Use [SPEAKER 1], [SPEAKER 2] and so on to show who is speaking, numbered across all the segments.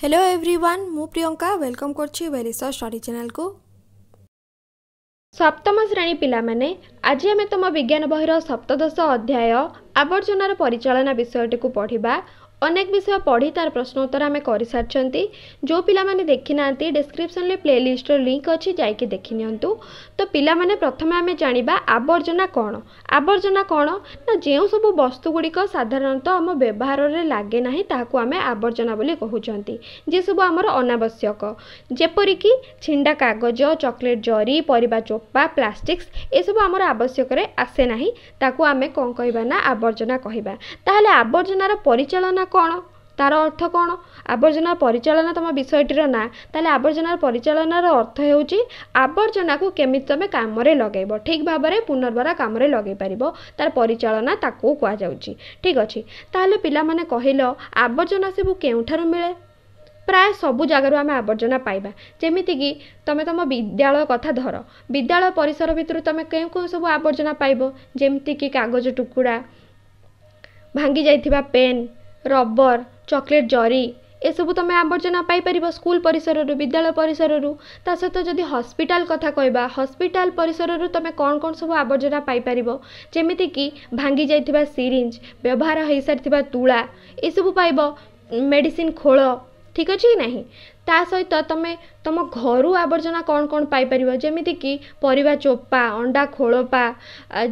[SPEAKER 1] hello everyone ମୁଁ Priyanka welcome କରୁଛି ବେଲିସ ଷ୍ଟଡି ଚ୍ୟାନେଲକୁ ସପ୍ତମ ଶ୍ରେଣୀ ପିଲାମାନେ ଆଜି ଆମେ ତୁମ ବିଜ୍ଞାନ ବହିର ସପ୍ତଦଶ ଅଧ୍ୟାୟ ଆବର୍ଜନାର ପରିଚାଳନା ବିଷୟଟିକୁ ପଢ଼ିବା ଅନେକ ବିଷୟ ପଢ଼ି ତାର ପ୍ରଶ୍ନ ଉତ୍ତର ଆମେ କରିସାରିଛନ୍ତି ଯେଉଁ ପିଲାମାନେ ଦେଖିନାହାନ୍ତି ଡିସ୍କ୍ରିପ୍ସନ୍ରେ ପ୍ଲେଲିଷ୍ଟର ଲିଙ୍କ୍ ଅଛି ଯାଇକି ଦେଖିନିଅନ୍ତୁ ତ ପିଲାମାନେ ପ୍ରଥମେ ଆମେ ଜାଣିବା ଆବର୍ଜନା କ'ଣ ଆବର୍ଜନା କ'ଣ ନା ଯେଉଁ ସବୁ ବସ୍ତୁ ଗୁଡ଼ିକ ସାଧାରଣତଃ ଆମ ବ୍ୟବହାରରେ ଲାଗେ ନାହିଁ ତାହାକୁ ଆମେ ଆବର୍ଜନା ବୋଲି କହୁଛନ୍ତି ଯେସବୁ ଆମର ଅନାବଶ୍ୟକ ଯେପରିକି ଛିଣ୍ଡା କାଗଜ ଚକୋଲେଟ୍ ଜରି ପରିବା ଚୋପା ପ୍ଲାଷ୍ଟିକ୍ସ ଏସବୁ ଆମର ଆବଶ୍ୟକରେ ଆସେ ନାହିଁ ତାକୁ ଆମେ କ'ଣ କହିବା ନା ଆବର୍ଜନା କହିବା ତାହେଲେ ଆବର୍ଜନାର ପରିଚାଳନା କ'ଣ ତା'ର ଅର୍ଥ କ'ଣ ଆବର୍ଜନା ପରିଚାଳନା ତୁମ ବିଷୟଟିର ନାଁ ତା'ହେଲେ ଆବର୍ଜନା ପରିଚାଳନାର ଅର୍ଥ ହେଉଛି ଆବର୍ଜନାକୁ କେମିତି ତୁମେ କାମରେ ଲଗାଇବ ଠିକ୍ ଭାବରେ ପୁନର୍ବାର କାମରେ ଲଗାଇ ପାରିବ ତା'ର ପରିଚାଳନା ତାକୁ କୁହାଯାଉଛି ଠିକ୍ ଅଛି ତା'ହେଲେ ପିଲାମାନେ କହିଲ ଆବର୍ଜନା ସବୁ କେଉଁଠାରୁ ମିଳେ ପ୍ରାୟ ସବୁ ଜାଗାରୁ ଆମେ ଆବର୍ଜନା ପାଇବା ଯେମିତିକି ତୁମେ ତୁମ ବିଦ୍ୟାଳୟ କଥା ଧର ବିଦ୍ୟାଳୟ ପରିସର ଭିତରୁ ତୁମେ କେଉଁ କେଉଁ ସବୁ ଆବର୍ଜନା ପାଇବ ଯେମିତିକି କାଗଜ ଟୁକୁଡ଼ା ଭାଙ୍ଗି ଯାଇଥିବା ପେନ୍ ରବର ଚକୋଲେଟ୍ ଜରି ଏସବୁ ତୁମେ ଆବର୍ଜନା ପାଇପାରିବ ସ୍କୁଲ ପରିସରରୁ ବିଦ୍ୟାଳୟ ପରିସରରୁ ତା ସହିତ ଯଦି ହସ୍ପିଟାଲ କଥା କହିବା ହସ୍ପିଟାଲ ପରିସରରୁ ତୁମେ କ'ଣ କ'ଣ ସବୁ ଆବର୍ଜନା ପାଇପାରିବ ଯେମିତିକି ଭାଙ୍ଗି ଯାଇଥିବା ସିରିଞ୍ଜ ବ୍ୟବହାର ହୋଇସାରିଥିବା ତୁଳା ଏସବୁ ପାଇବ ମେଡ଼ିସିନ ଖୋଳ ଠିକ୍ ଅଛି କି ନାହିଁ ତା ସହିତ ତୁମେ ତୁମ ଘରୁ ଆବର୍ଜନା କ'ଣ କ'ଣ ପାଇପାରିବ ଯେମିତିକି ପରିବା ଚୋପା ଅଣ୍ଡା ଖୋଳପା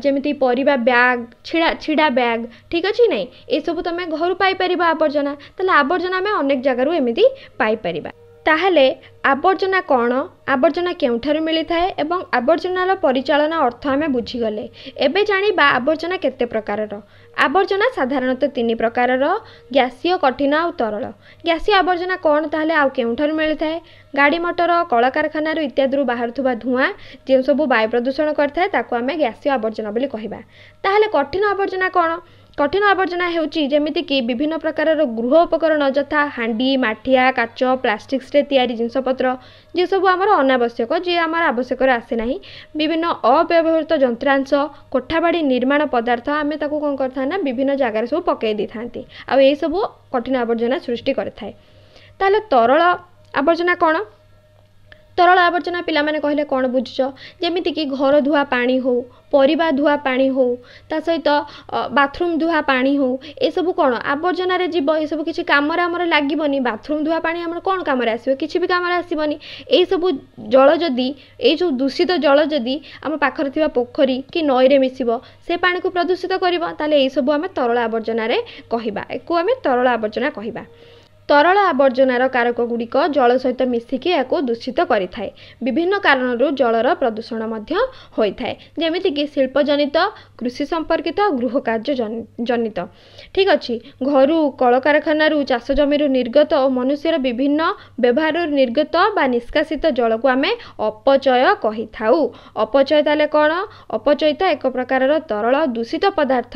[SPEAKER 1] ଯେମିତି ପରିବା ବ୍ୟାଗ୍ ଛିଡ଼ା ଛିଡ଼ା ବ୍ୟାଗ୍ ଠିକ୍ ଅଛି କି ନାହିଁ ଏସବୁ ତୁମେ ଘରୁ ପାଇପାରିବ ଆବର୍ଜନା ତାହେଲେ ଆବର୍ଜନା ଆମେ ଅନେକ ଜାଗାରୁ ଏମିତି ପାଇପାରିବା ତାହେଲେ ଆବର୍ଜନା କ'ଣ ଆବର୍ଜନା କେଉଁଠାରୁ ମିଳିଥାଏ ଏବଂ ଆବର୍ଜନାର ପରିଚାଳନା ଅର୍ଥ ଆମେ ବୁଝିଗଲେ ଏବେ ଜାଣିବା ଆବର୍ଜନା କେତେ ପ୍ରକାରର ଆବର୍ଜନା ସାଧାରଣତଃ ତିନି ପ୍ରକାରର ଗ୍ୟାସୀୟ କଠିନ ଆଉ ତରଳ ଗ୍ୟାସୀୟ ଆବର୍ଜନା କ'ଣ ତାହେଲେ ଆଉ କେଉଁଠାରୁ ମିଳିଥାଏ ଗାଡ଼ି ମଟର କଳକାରଖାନାରୁ ଇତ୍ୟାଦିରୁ ବାହାରୁଥିବା ଧୂଆଁ ଯେଉଁ ସବୁ ବାୟୁ ପ୍ରଦୂଷଣ କରିଥାଏ ତାକୁ ଆମେ ଗ୍ୟାସୀୟ ଆବର୍ଜନା ବୋଲି କହିବା ତାହେଲେ କଠିନ ଆବର୍ଜନା କ'ଣ କଠିନ ଆବର୍ଜନା ହେଉଛି ଯେମିତିକି ବିଭିନ୍ନ ପ୍ରକାରର ଗୃହ ଉପକରଣ ଯଥା ହାଣ୍ଡି ମାଠିଆ କାଚ ପ୍ଲାଷ୍ଟିକ୍ସରେ ତିଆରି ଜିନିଷପତ୍ର ଯିଏ ସବୁ ଆମର ଅନାବଶ୍ୟକ ଯିଏ ଆମର ଆବଶ୍ୟକରେ ଆସେ ନାହିଁ ବିଭିନ୍ନ ଅବ୍ୟବହୃତ ଯନ୍ତ୍ରାଂଶ କୋଠାବାଡ଼ି ନିର୍ମାଣ ପଦାର୍ଥ ଆମେ ତାକୁ କ'ଣ କରିଥାଉ ନା ବିଭିନ୍ନ ଜାଗାରେ ସବୁ ପକାଇ ଦେଇଥାନ୍ତି ଆଉ ଏହିସବୁ କଠିନ ଆବର୍ଜନା ସୃଷ୍ଟି କରିଥାଏ ତାହେଲେ ତରଳ ଆବର୍ଜନା କ'ଣ ତରଳ ଆବର୍ଜନା ପିଲାମାନେ କହିଲେ କ'ଣ ବୁଝୁଛ ଯେମିତିକି ଘର ଧୁଆ ପାଣି ହେଉ ପରିବା ଧୁଆ ପାଣି ହେଉ ତା ସହିତ ବାଥରୁମ୍ ଧୁଆ ପାଣି ହେଉ ଏସବୁ କ'ଣ ଆବର୍ଜନାରେ ଯିବ ଏସବୁ କିଛି କାମରେ ଆମର ଲାଗିବନି ବାଥରୁମ୍ ଧୁଆ ପାଣି ଆମର କ'ଣ କାମରେ ଆସିବ କିଛି ବି କାମରେ ଆସିବନି ଏଇସବୁ ଜଳ ଯଦି ଏଇ ଯେଉଁ ଦୂଷିତ ଜଳ ଯଦି ଆମ ପାଖରେ ଥିବା ପୋଖରୀ କି ନଈରେ ମିଶିବ ସେ ପାଣିକୁ ପ୍ରଦୂଷିତ କରିବ ତାହେଲେ ଏଇସବୁ ଆମେ ତରଳ ଆବର୍ଜନାରେ କହିବା ଏକୁ ଆମେ ତରଳ ଆବର୍ଜନା କହିବା ତରଳ ଆବର୍ଜନାର କାରକଗୁଡ଼ିକ ଜଳ ସହିତ ମିଶିକି ଏହାକୁ ଦୂଷିତ କରିଥାଏ ବିଭିନ୍ନ କାରଣରୁ ଜଳର ପ୍ରଦୂଷଣ ମଧ୍ୟ ହୋଇଥାଏ ଯେମିତିକି ଶିଳ୍ପଜନିତ କୃଷି ସମ୍ପର୍କିତ ଗୃହକାର୍ଯ୍ୟ ଜନିତ ଠିକ୍ ଅଛି ଘରୁ କଳକାରଖାନାରୁ ଚାଷ ଜମିରୁ ନିର୍ଗତ ଓ ମନୁଷ୍ୟର ବିଭିନ୍ନ ବ୍ୟବହାରରୁ ନିର୍ଗତ ବା ନିଷ୍କାସିତ ଜଳକୁ ଆମେ ଅପଚୟ କହିଥାଉ ଅପଚୟ ତାହେଲେ କ'ଣ ଅପଚୟ ତ ଏକ ପ୍ରକାରର ତରଳ ଦୂଷିତ ପଦାର୍ଥ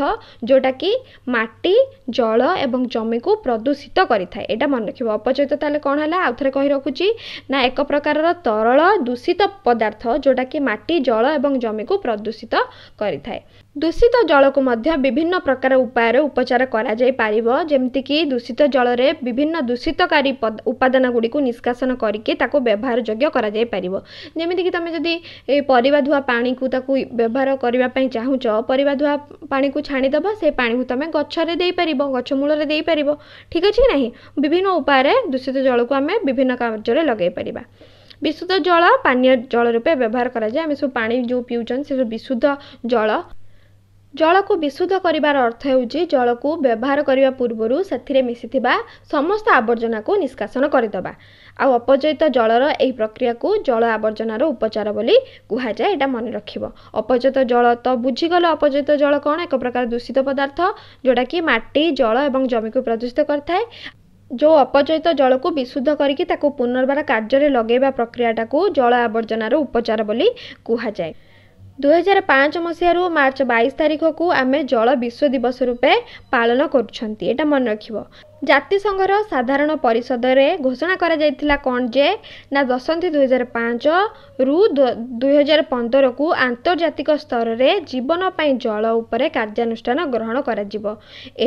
[SPEAKER 1] ଯେଉଁଟାକି ମାଟି ଜଳ ଏବଂ ଜମିକୁ ପ୍ରଦୂଷିତ କରିଥାଏ ଏଇଟା ମନେ ରଖିବ ଅପଚୟିତ ତାହେଲେ କ'ଣ ହେଲା ଆଉ ଥରେ କହି ରଖୁଛି ନା ଏକ ପ୍ରକାରର ତରଳ ଦୂଷିତ ପଦାର୍ଥ ଯେଉଁଟାକି ମାଟି ଜଳ ଏବଂ ଜମିକୁ ପ୍ରଦୂଷିତ କରିଥାଏ ଦୂଷିତ ଜଳକୁ ମଧ୍ୟ ବିଭିନ୍ନ ପ୍ରକାର ଉପାୟରେ ଉପଚାର କରାଯାଇପାରିବ ଯେମିତିକି ଦୂଷିତ ଜଳରେ ବିଭିନ୍ନ ଦୂଷିତକାରୀ ଉପାଦାନ ଗୁଡ଼ିକୁ ନିଷ୍କାସନ କରିକି ତାକୁ ବ୍ୟବହାର ଯୋଗ୍ୟ କରାଯାଇପାରିବ ଯେମିତିକି ତୁମେ ଯଦି ଏ ପରିବା ଧୁଆ ପାଣିକୁ ତାକୁ ବ୍ୟବହାର କରିବା ପାଇଁ ଚାହୁଁଛ ପରିବା ଧୁଆ ପାଣିକୁ ଛାଣିଦେବ ସେ ପାଣିକୁ ତୁମେ ଗଛରେ ଦେଇପାରିବ ଗଛ ମୂଳରେ ଦେଇପାରିବ ଠିକ୍ ଅଛି କି ନାହିଁ ବିଭିନ୍ନ ଉପାୟରେ ଦୂଷିତ ଜଳକୁ ଆମେ ବିଭିନ୍ନ କାର୍ଯ୍ୟରେ ଲଗାଇ ପାରିବା ବିଶୁଦ୍ଧ ଜଳ ପାନୀୟ ଜଳ ରୂପେ ବ୍ୟବହାର କରାଯାଏ ଆମେ ସବୁ ପାଣି ଯେଉଁ ପିଉଛନ୍ତି ସେ ସବୁ ବିଶୁଦ୍ଧ ଜଳ ଜଳକୁ ବିଶୁଦ୍ଧ କରିବାର ଅର୍ଥ ହେଉଛି ଜଳକୁ ବ୍ୟବହାର କରିବା ପୂର୍ବରୁ ସେଥିରେ ମିଶିଥିବା ସମସ୍ତ ଆବର୍ଜନାକୁ ନିଷ୍କାସନ କରିଦେବା ଆଉ ଅପଜୟିତ ଜଳର ଏହି ପ୍ରକ୍ରିୟାକୁ ଜଳ ଆବର୍ଜନାର ଉପଚାର ବୋଲି କୁହାଯାଏ ଏଇଟା ମନେ ରଖିବ ଅପଜିତ ଜଳ ତ ବୁଝିଗଲେ ଅପଜିତ ଜଳ କ'ଣ ଏକ ପ୍ରକାର ଦୂଷିତ ପଦାର୍ଥ ଯେଉଁଟାକି ମାଟି ଜଳ ଏବଂ ଜମିକୁ ପ୍ରଦୂଷିତ କରିଥାଏ ଯେଉଁ ଅପଜୟିତ ଜଳକୁ ବିଶୁଦ୍ଧ କରିକି ତାକୁ ପୁନର୍ବାର କାର୍ଯ୍ୟରେ ଲଗାଇବା ପ୍ରକ୍ରିୟାଟାକୁ ଜଳ ଆବର୍ଜନାର ଉପଚାର ବୋଲି କୁହାଯାଏ ଦୁଇହଜାର ପାଞ୍ଚ ମସିହାରୁ ମାର୍ଚ୍ଚ ବାଇଶ ତାରିଖକୁ ଆମେ ଜଳ ବିଶ୍ୱ ଦିବସ ରୂପେ ପାଳନ କରୁଛନ୍ତି ଏଇଟା ମନେ ରଖିବ ଜାତିସଂଘର ସାଧାରଣ ପରିଷଦରେ ଘୋଷଣା କରାଯାଇଥିଲା କ'ଣ ଯେ ନା ଦଶନ୍ଧି ଦୁଇହଜାର ପାଞ୍ଚରୁ ଦୁଇହଜାର ପନ୍ଦରକୁ ଆନ୍ତର୍ଜାତିକ ସ୍ତରରେ ଜୀବନ ପାଇଁ ଜଳ ଉପରେ କାର୍ଯ୍ୟାନୁଷ୍ଠାନ ଗ୍ରହଣ କରାଯିବ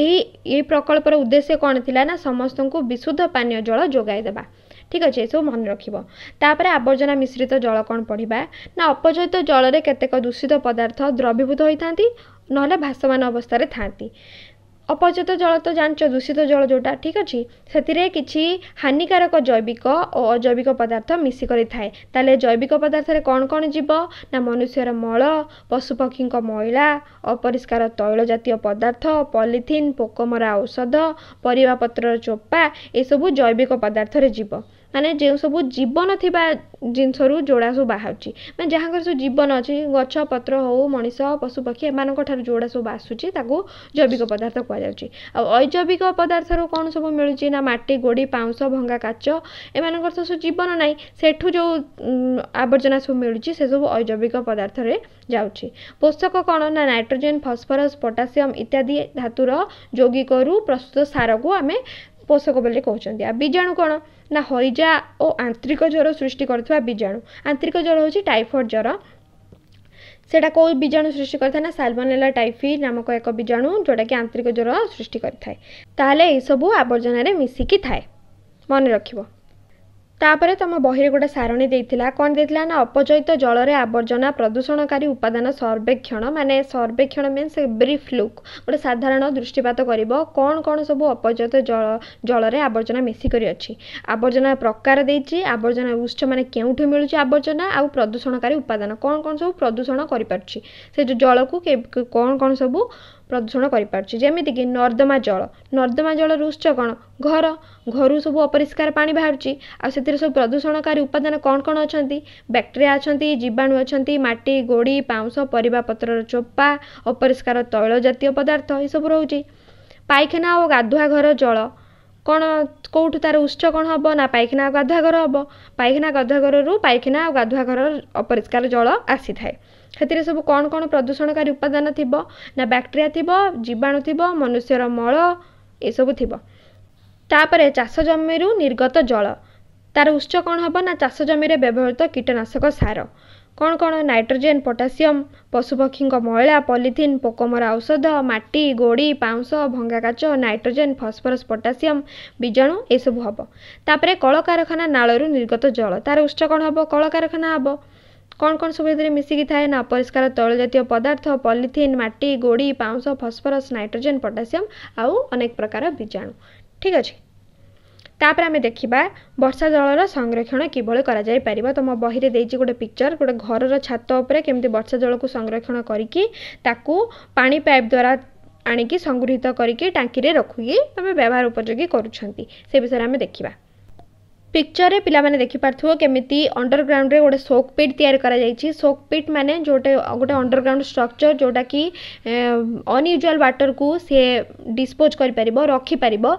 [SPEAKER 1] ଏହି ଏହି ପ୍ରକଳ୍ପର ଉଦ୍ଦେଶ୍ୟ କ'ଣ ଥିଲା ନା ସମସ୍ତଙ୍କୁ ବିଶୁଦ୍ଧ ପାନୀୟ ଜଳ ଯୋଗାଇ ଦେବା ଠିକ୍ ଅଛି ଏସବୁ ମନେ ରଖିବ ତାପରେ ଆବର୍ଜନା ମିଶ୍ରିତ ଜଳ କ'ଣ ପଢ଼ିବା ନା ଅପଚୟିତ ଜଳରେ କେତେକ ଦୂଷିତ ପଦାର୍ଥ ଦ୍ରବୀଭୂତ ହୋଇଥାନ୍ତି ନହେଲେ ଭାସମାନ ଅବସ୍ଥାରେ ଥାନ୍ତି ଅପଚିତ ଜଳ ତ ଜାଣିଛ ଦୂଷିତ ଜଳ ଯେଉଁଟା ଠିକ୍ ଅଛି ସେଥିରେ କିଛି ହାନିକାରକ ଜୈବିକ ଓ ଅଜୈବିକ ପଦାର୍ଥ ମିଶି କରିଥାଏ ତାହେଲେ ଜୈବିକ ପଦାର୍ଥରେ କ'ଣ କ'ଣ ଯିବ ନା ମନୁଷ୍ୟର ମଳ ପଶୁପକ୍ଷୀଙ୍କ ମଇଳା ଅପରିଷ୍କାର ତୈଳଜାତୀୟ ପଦାର୍ଥ ପଲିଥିନ୍ ପୋକମରା ଔଷଧ ପରିବାପତ୍ରର ଚୋପା ଏସବୁ ଜୈବିକ ପଦାର୍ଥରେ ଯିବ ମାନେ ଯେଉଁ ସବୁ ଜୀବନ ଥିବା ଜିନିଷରୁ ଯୋଡ଼ା ସବୁ ବାହାରୁଛି ମାନେ ଯାହାଙ୍କର ସବୁ ଜୀବନ ଅଛି ଗଛ ପତ୍ର ହଉ ମଣିଷ ପଶୁପକ୍ଷୀ ଏମାନଙ୍କ ଠାରୁ ଯୋଉଗୁଡ଼ା ସବୁ ଆସୁଛି ତାକୁ ଜୈବିକ ପଦାର୍ଥ କୁହାଯାଉଛି ଆଉ ଅଜୈବିକ ପଦାର୍ଥରୁ କ'ଣ ସବୁ ମିଳୁଛି ନା ମାଟି ଗୋଡ଼ି ପାଉଁଶ ଭଙ୍ଗା କାଚ ଏମାନଙ୍କର ତ ସବୁ ଜୀବନ ନାହିଁ ସେଠୁ ଯେଉଁ ଆବର୍ଜନା ସବୁ ମିଳୁଛି ସେସବୁ ଅଜୈବିକ ପଦାର୍ଥରେ ଯାଉଛି ପୋଷକ କ'ଣ ନା ନାଇଟ୍ରୋଜେନ୍ ଫସ୍ଫରସ୍ ପଟାସିୟମ୍ ଇତ୍ୟାଦି ଧାତୁର ଯୌଗିକରୁ ପ୍ରସ୍ତୁତ ସାରକୁ ଆମେ ପୋଷକ ବୋଲି କହୁଛନ୍ତି ଆଉ ବୀଜାଣୁ କ'ଣ ନା ହଇଜା ଓ ଆନ୍ତରିକ ଜ୍ୱର ସୃଷ୍ଟି କରୁଥିବା ବୀଜାଣୁ ଆନ୍ତ୍ରିକ ଜ୍ୱର ହେଉଛି ଟାଇଫଏଡ଼୍ ଜ୍ୱର ସେଇଟା କେଉଁ ବୀଜାଣୁ ସୃଷ୍ଟି କରିଥାଏ ନା ସାଲମନେଲା ଟାଇଫି ନାମକ ଏକ ବୀଜାଣୁ ଯେଉଁଟାକି ଆନ୍ତରିକ ଜ୍ୱର ସୃଷ୍ଟି କରିଥାଏ ତାହେଲେ ଏହିସବୁ ଆବର୍ଜନାରେ ମିଶିକି ଥାଏ ମନେ ରଖିବ ତାପରେ ତମ ବହିରେ ଗୋଟେ ସାରଣୀ ଦେଇଥିଲା କ'ଣ ଦେଇଥିଲା ନା ଅପଚୟିତ ଜଳରେ ଆବର୍ଜନା ପ୍ରଦୂଷଣକାରୀ ଉପାଦାନ ସର୍ବେକ୍ଷଣ ମାନେ ସର୍ବେକ୍ଷଣ ମିନ୍ସ ବ୍ରିଫ୍ ଲୁକ୍ ଗୋଟେ ସାଧାରଣ ଦୃଷ୍ଟିପାତ କରିବ କ'ଣ କ'ଣ ସବୁ ଅପଚୟିତ ଜଳ ଜଳରେ ଆବର୍ଜନା ମିଶିକରି ଅଛି ଆବର୍ଜନା ପ୍ରକାର ଦେଇଛି ଆବର୍ଜନା ଉତ୍ସ ମାନେ କେଉଁଠୁ ମିଳୁଛି ଆବର୍ଜନା ଆଉ ପ୍ରଦୂଷଣକାରୀ ଉପାଦାନ କ'ଣ କ'ଣ ସବୁ ପ୍ରଦୂଷଣ କରିପାରୁଛି ସେ ଯେଉଁ ଜଳକୁ କ'ଣ କ'ଣ ସବୁ ପ୍ରଦୂଷଣ କରିପାରୁଛି ଯେମିତିକି ନର୍ଦ୍ଦମା ଜଳ ନର୍ଦ୍ଦମା ଜଳର ଉତ୍ସ କ'ଣ ଘର ଘରୁ ସବୁ ଅପରିଷ୍କାର ପାଣି ବାହାରୁଛି ଆଉ ସେଥିରେ ସବୁ ପ୍ରଦୂଷଣକାରୀ ଉପାଦାନ କ'ଣ କ'ଣ ଅଛନ୍ତି ବ୍ୟାକ୍ଟେରିଆ ଅଛନ୍ତି ଜୀବାଣୁ ଅଛନ୍ତି ମାଟି ଗୋଡ଼ି ପାଉଁଶ ପରିବା ପତ୍ରର ଚୋପା ଅପରିଷ୍କାର ତୈଳ ଜାତୀୟ ପଦାର୍ଥ ଏସବୁ ରହୁଛି ପାଇଖାନା ଆଉ ଗାଧୁଆ ଘର ଜଳ କ'ଣ କେଉଁଠୁ ତାର ଉତ୍ସ କ'ଣ ହେବ ନା ପାଇଖାନା ଆଉ ଗାଧୁଆ ଘର ହେବ ପାଇଖାନା ଗାଧୁଆ ଘରରୁ ପାଇଖାନା ଆଉ ଗାଧୁଆ ଘରର ଅପରିଷ୍କାର ଜଳ ଆସିଥାଏ ସେଥିରେ ସବୁ କ'ଣ କ'ଣ ପ୍ରଦୂଷଣକାରୀ ଉପାଦାନ ଥିବ ନା ବ୍ୟାକ୍ଟେରିଆ ଥିବ ଜୀବାଣୁ ଥିବ ମନୁଷ୍ୟର ମଳ ଏସବୁ ଥିବ ତାପରେ ଚାଷ ଜମିରୁ ନିର୍ଗତ ଜଳ ତାର ଉତ୍ସ କ'ଣ ହେବ ନା ଚାଷ ଜମିରେ ବ୍ୟବହୃତ କୀଟନାଶକ ସାର କ'ଣ କ'ଣ ନାଇଟ୍ରୋଜେନ୍ ପଟାସିୟମ୍ ପଶୁପକ୍ଷୀଙ୍କ ମଇଳା ପଲିଥିନ୍ ପୋକମରା ଔଷଧ ମାଟି ଗୋଡ଼ି ପାଉଁଶ ଭଙ୍ଗା କାଚ ନାଇଟ୍ରୋଜେନ୍ ଫସ୍ଫରସ୍ ପଟାସିୟମ୍ ବୀଜାଣୁ ଏସବୁ ହେବ ତାପରେ କଳକାରଖାନା ନାଳରୁ ନିର୍ଗତ ଜଳ ତାର ଉତ୍ସ କ'ଣ ହେବ କଳକାରଖାନା ହେବ କ'ଣ କ'ଣ ସବୁ ଏଥିରେ ମିଶିକି ଥାଏ ନା ଅପରିଷ୍କାର ତୈଳଜାତୀୟ ପଦାର୍ଥ ପଲିଥିନ୍ ମାଟି ଗୋଡ଼ି ପାଉଁଶ ଫସଫରସ୍ ନାଇଟ୍ରୋଜେନ୍ ପଟାସିୟମ୍ ଆଉ ଅନେକ ପ୍ରକାର ବୀଜାଣୁ ଠିକ୍ ଅଛି ତାପରେ ଆମେ ଦେଖିବା ବର୍ଷା ଜଳର ସଂରକ୍ଷଣ କିଭଳି କରାଯାଇପାରିବ ତ ମୋ ବହିରେ ଦେଇଛି ଗୋଟେ ପିକ୍ଚର୍ ଗୋଟେ ଘରର ଛାତ ଉପରେ କେମିତି ବର୍ଷା ଜଳକୁ ସଂରକ୍ଷଣ କରିକି ତାକୁ ପାଣି ପାଇପ୍ ଦ୍ୱାରା ଆଣିକି ସଂଗୃହୀତ କରିକି ଟାଙ୍କିରେ ରଖିକି ଆମେ ବ୍ୟବହାର ଉପଯୋଗୀ କରୁଛନ୍ତି ସେ ବିଷୟରେ ଆମେ ଦେଖିବା ପିକ୍ଚରରେ ପିଲାମାନେ ଦେଖିପାରୁଥିବ କେମିତି ଅଣ୍ଡରଗ୍ରାଉଣ୍ଡରେ ଗୋଟେ ସୋକ୍ ପିଟ୍ ତିଆରି କରାଯାଇଛି ସୋକ୍ ପିଟ୍ ମାନେ ଯେଉଁଟା ଗୋଟେ ଅଣ୍ଡରଗ୍ରାଉଣ୍ଡ ଷ୍ଟ୍ରକ୍ଚର ଯେଉଁଟାକି ଅନୟୁଜୁଆଲ୍ ୱାଟର୍କୁ ସିଏ ଡିସ୍ପୋଜ୍ କରିପାରିବ ରଖିପାରିବ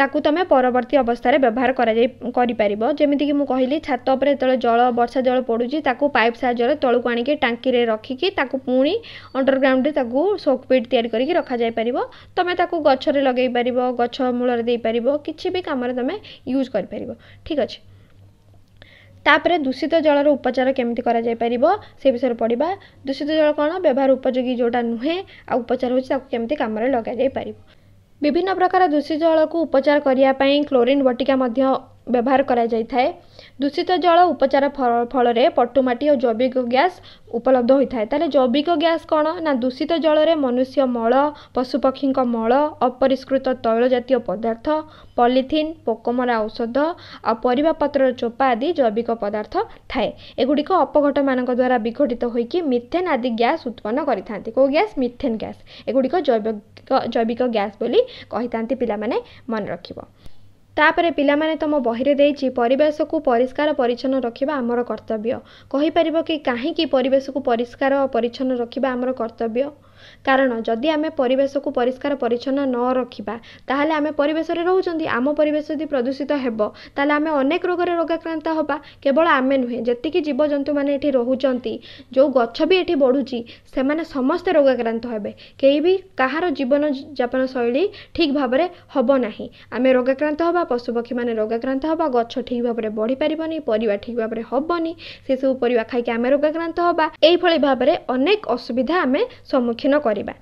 [SPEAKER 1] ତାକୁ ତୁମେ ପରବର୍ତ୍ତୀ ଅବସ୍ଥାରେ ବ୍ୟବହାର କରାଯାଇ କରିପାରିବ ଯେମିତିକି ମୁଁ କହିଲି ଛାତ ଉପରେ ଯେତେବେଳେ ଜଳ ବର୍ଷା ଜଳ ପଡ଼ୁଛି ତାକୁ ପାଇପ୍ ସାହାଯ୍ୟରେ ତଳକୁ ଆଣିକି ଟାଙ୍କିରେ ରଖିକି ତାକୁ ପୁଣି ଅଣ୍ଡରଗ୍ରାଉଣ୍ଡରେ ତାକୁ ସୋକ୍ ପିଟ୍ ତିଆରି କରିକି ରଖାଯାଇପାରିବ ତୁମେ ତାକୁ ଗଛରେ ଲଗାଇ ପାରିବ ଗଛ ମୂଳରେ ଦେଇପାରିବ କିଛି ବି କାମରେ ତୁମେ ୟୁଜ୍ କରିପାରିବ ଠିକ୍ ଅଛି ତାପରେ ଦୂଷିତ ଜଳର ଉପଚାର କେମିତି କରାଯାଇପାରିବ ସେ ବିଷୟରେ ପଢ଼ିବା ଦୂଷିତ ଜଳ କ'ଣ ବ୍ୟବହାର ଉପଯୋଗୀ ଯେଉଁଟା ନୁହେଁ ଆଉ ଉପଚାର ହେଉଛି ତାକୁ କେମିତି କାମରେ ଲଗାଯାଇପାରିବ ବିଭିନ୍ନ ପ୍ରକାର ଦୂଷିତ ଜଳକୁ ଉପଚାର କରିବା ପାଇଁ କ୍ଲୋରିନ୍ ବଟିକା ମଧ୍ୟ ବ୍ୟବହାର କରାଯାଇଥାଏ ଦୂଷିତ ଜଳ ଉପଚାର ଫଳରେ ପଟୁମାଟି ଓ ଜୈବିକ ଗ୍ୟାସ୍ ଉପଲବ୍ଧ ହୋଇଥାଏ ତାହେଲେ ଜୈବିକ ଗ୍ୟାସ୍ କ'ଣ ନା ଦୂଷିତ ଜଳରେ ମନୁଷ୍ୟ ମଳ ପଶୁପକ୍ଷୀଙ୍କ ମଳ ଅପରିଷ୍କୃତ ତୈଳଜାତୀୟ ପଦାର୍ଥ ପଲିଥିନ୍ ପୋକମରା ଔଷଧ ଆଉ ପରିବାପତ୍ରର ଚୋପା ଆଦି ଜୈବିକ ପଦାର୍ଥ ଥାଏ ଏଗୁଡ଼ିକ ଅପଘଟମାନଙ୍କ ଦ୍ୱାରା ବିଘଟିତ ହୋଇକି ମିଥେନ୍ ଆଦି ଗ୍ୟାସ୍ ଉତ୍ପନ୍ନ କରିଥାନ୍ତି କେଉଁ ଗ୍ୟାସ୍ ମିଥେନ୍ ଗ୍ୟାସ୍ ଏଗୁଡ଼ିକ ଜୈବିକ ଜୈବିକ ଗ୍ୟାସ୍ ବୋଲି କହିଥାନ୍ତି ପିଲାମାନେ ମନେ ରଖିବ ତାପରେ ପିଲାମାନେ ତୁମ ବହିରେ ଦେଇଛି ପରିବେଶକୁ ପରିଷ୍କାର ପରିଚ୍ଛନ୍ନ ରଖିବା ଆମର କର୍ତ୍ତବ୍ୟ କହିପାରିବ କି କାହିଁକି ପରିବେଶକୁ ପରିଷ୍କାର ପରିଚ୍ଛନ୍ନ ରଖିବା ଆମର କର୍ତ୍ତବ୍ୟ କାରଣ ଯଦି ଆମେ ପରିବେଶକୁ ପରିଷ୍କାର ପରିଚ୍ଛନ୍ନ ନ ରଖିବା ତା'ହେଲେ ଆମେ ପରିବେଶରେ ରହୁଛନ୍ତି ଆମ ପରିବେଶ ଯଦି ପ୍ରଦୂଷିତ ହେବ ତା'ହେଲେ ଆମେ ଅନେକ ରୋଗରେ ରୋଗାକ୍ରାନ୍ତ ହେବା କେବଳ ଆମେ ନୁହେଁ ଯେତିକି ଜୀବଜନ୍ତୁମାନେ ଏଠି ରହୁଛନ୍ତି ଯେଉଁ ଗଛ ବି ଏଠି ବଢ଼ୁଛି ସେମାନେ ସମସ୍ତେ ରୋଗାକ୍ରାନ୍ତ ହେବେ କେହି ବି କାହାର ଜୀବନଯାପନ ଶୈଳୀ ଠିକ୍ ଭାବରେ ହେବ ନାହିଁ ଆମେ ରୋଗାକ୍ରାନ୍ତ ହେବା ପଶୁପକ୍ଷୀମାନେ ରୋଗାକ୍ରାନ୍ତ ହେବା ଗଛ ଠିକ୍ ଭାବରେ ବଢ଼ିପାରିବନି ପରିବା ଠିକ୍ ଭାବରେ ହେବନି ସେସବୁ ପରିବା ଖାଇକି ଆମେ ରୋଗାକ୍ରାନ୍ତ ହେବା ଏଇଭଳି ଭାବରେ ଅନେକ ଅସୁବିଧା ଆମେ ସମ୍ମୁଖୀନ ପରିଦର୍ଶନ କରିବା